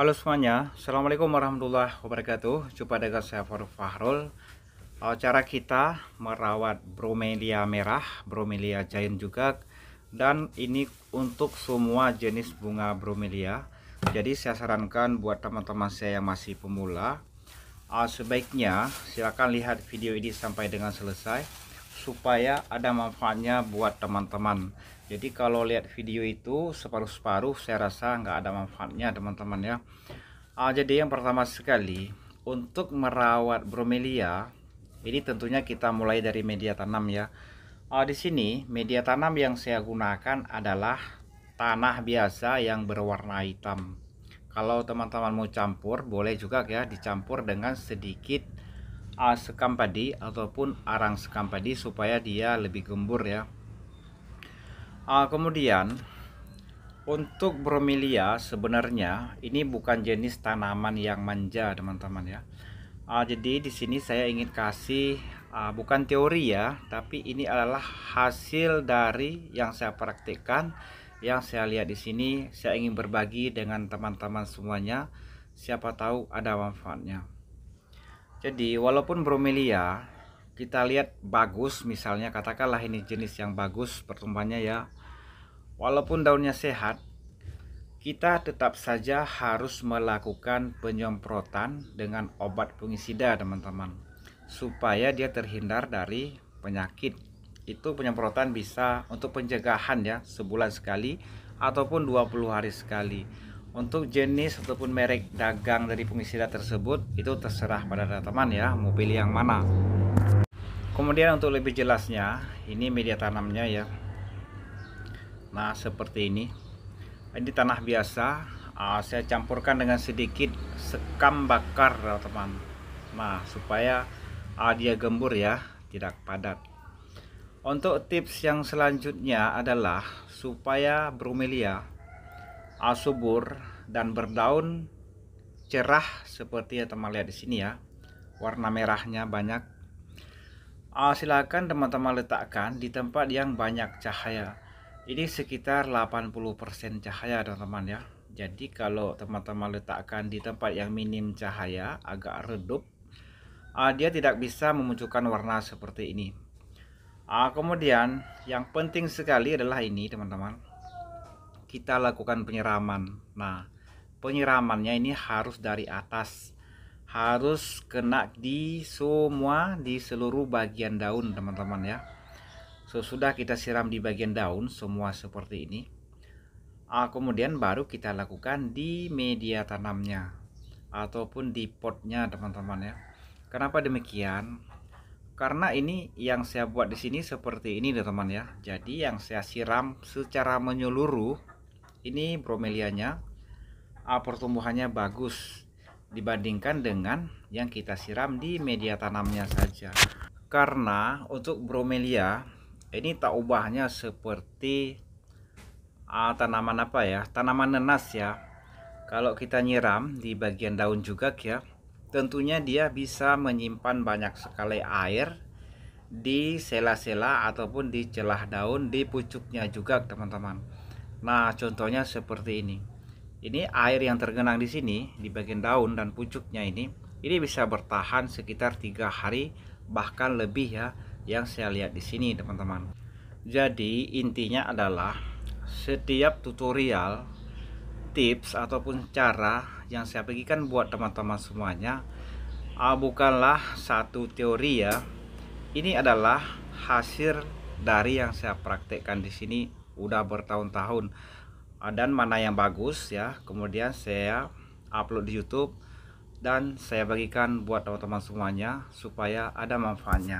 Halo semuanya, Assalamualaikum warahmatullahi wabarakatuh Jumpa dengan saya Faru Fahrul Cara kita merawat bromelia merah, bromelia giant juga Dan ini untuk semua jenis bunga bromelia Jadi saya sarankan buat teman-teman saya yang masih pemula uh, Sebaiknya silakan lihat video ini sampai dengan selesai supaya ada manfaatnya buat teman-teman jadi kalau lihat video itu separuh-separuh saya rasa nggak ada manfaatnya teman-teman ya uh, jadi yang pertama sekali untuk merawat bromelia ini tentunya kita mulai dari media tanam ya uh, di sini media tanam yang saya gunakan adalah tanah biasa yang berwarna hitam kalau teman-teman mau campur boleh juga ya dicampur dengan sedikit sekam padi ataupun arang sekam padi supaya dia lebih gembur ya. Uh, kemudian untuk bromelia sebenarnya ini bukan jenis tanaman yang manja teman-teman ya. Uh, jadi di sini saya ingin kasih uh, bukan teori ya, tapi ini adalah hasil dari yang saya praktekkan, yang saya lihat di sini. Saya ingin berbagi dengan teman-teman semuanya. Siapa tahu ada manfaatnya. Jadi walaupun bromelia kita lihat bagus misalnya katakanlah ini jenis yang bagus pertumbuhannya ya. Walaupun daunnya sehat, kita tetap saja harus melakukan penyemprotan dengan obat fungisida teman-teman supaya dia terhindar dari penyakit. Itu penyemprotan bisa untuk pencegahan ya sebulan sekali ataupun 20 hari sekali untuk jenis ataupun merek dagang dari data tersebut itu terserah pada teman ya mau pilih yang mana. Kemudian untuk lebih jelasnya, ini media tanamnya ya. Nah, seperti ini. Ini tanah biasa, uh, saya campurkan dengan sedikit sekam bakar teman. Nah, supaya uh, dia gembur ya, tidak padat. Untuk tips yang selanjutnya adalah supaya bromelia subur dan berdaun cerah seperti yang teman lihat di sini ya. Warna merahnya banyak. Uh, silakan teman-teman letakkan di tempat yang banyak cahaya. Ini sekitar 80% cahaya teman-teman ya. Jadi kalau teman-teman letakkan di tempat yang minim cahaya, agak redup, uh, dia tidak bisa memunculkan warna seperti ini. Uh, kemudian yang penting sekali adalah ini teman-teman kita lakukan penyiraman. Nah, penyiramannya ini harus dari atas. Harus kena di semua di seluruh bagian daun, teman-teman ya. Sesudah kita siram di bagian daun semua seperti ini. Ah, kemudian baru kita lakukan di media tanamnya ataupun di potnya, teman-teman ya. Kenapa demikian? karena ini yang saya buat di sini seperti ini teman-teman ya jadi yang saya siram secara menyeluruh ini bromelianya uh, pertumbuhannya bagus dibandingkan dengan yang kita siram di media tanamnya saja karena untuk bromelia ini tak ubahnya seperti uh, tanaman apa ya tanaman nenas ya kalau kita nyiram di bagian daun juga ya tentunya dia bisa menyimpan banyak sekali air di sela-sela ataupun di celah daun di pucuknya juga teman-teman Nah, contohnya seperti ini. Ini air yang tergenang di sini di bagian daun dan pucuknya ini, ini bisa bertahan sekitar tiga hari bahkan lebih ya yang saya lihat di sini teman-teman. Jadi intinya adalah setiap tutorial, tips ataupun cara yang saya bagikan buat teman-teman semuanya ah, bukanlah satu teori ya. Ini adalah hasil dari yang saya praktekkan di sini udah bertahun-tahun ah, dan mana yang bagus ya kemudian saya upload di YouTube dan saya bagikan buat teman-teman semuanya supaya ada manfaatnya